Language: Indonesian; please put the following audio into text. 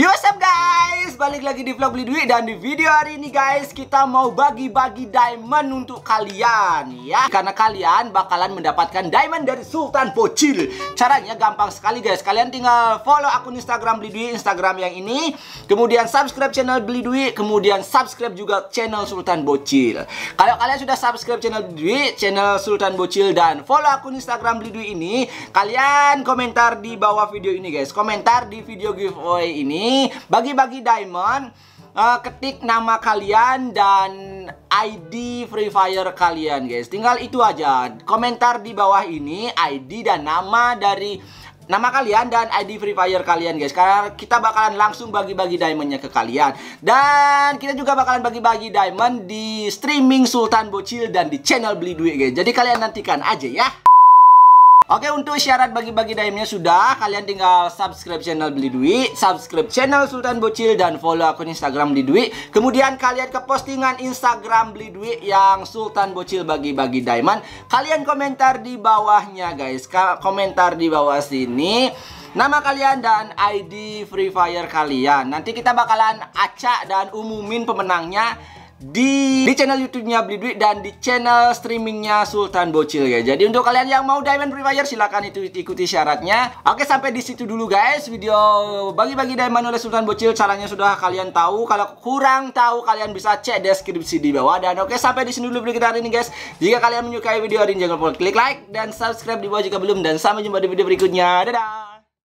許して balik lagi di vlog beli duit dan di video hari ini guys kita mau bagi-bagi diamond untuk kalian ya karena kalian bakalan mendapatkan diamond dari Sultan Bocil caranya gampang sekali guys kalian tinggal follow akun Instagram beli duit Instagram yang ini kemudian subscribe channel beli duit kemudian subscribe juga channel Sultan Bocil kalau kalian sudah subscribe channel beli duit channel Sultan Bocil dan follow akun Instagram beli duit ini kalian komentar di bawah video ini guys komentar di video giveaway ini bagi-bagi diamond Diamond uh, eh, ketik nama kalian dan ID Free Fire kalian guys tinggal itu aja komentar di bawah ini ID dan nama dari nama kalian dan ID Free Fire kalian guys Karena kita bakalan langsung bagi-bagi diamondnya ke kalian Dan kita juga bakalan bagi-bagi diamond di streaming Sultan Bocil dan di channel Beli Duit guys Jadi kalian nantikan aja ya Oke untuk syarat bagi-bagi daimnya sudah Kalian tinggal subscribe channel Beli Duit Subscribe channel Sultan Bocil Dan follow akun Instagram Beli Duit Kemudian kalian ke postingan Instagram Beli Duit Yang Sultan Bocil bagi-bagi diamond Kalian komentar di bawahnya guys Komentar di bawah sini nama kalian dan ID Free Fire kalian. Nanti kita bakalan acak dan umumin pemenangnya di di channel YouTube-nya Beli Duit dan di channel streamingnya Sultan Bocil ya. Jadi untuk kalian yang mau Diamond Free Fire silahkan itu ikuti syaratnya. Oke, sampai di situ dulu guys video bagi-bagi diamond oleh Sultan Bocil. Caranya sudah kalian tahu. Kalau kurang tahu kalian bisa cek deskripsi di bawah dan oke sampai di sini dulu video kita hari ini guys. Jika kalian menyukai video hari ini jangan lupa klik like dan subscribe di bawah jika belum dan sampai jumpa di video berikutnya. Dadah.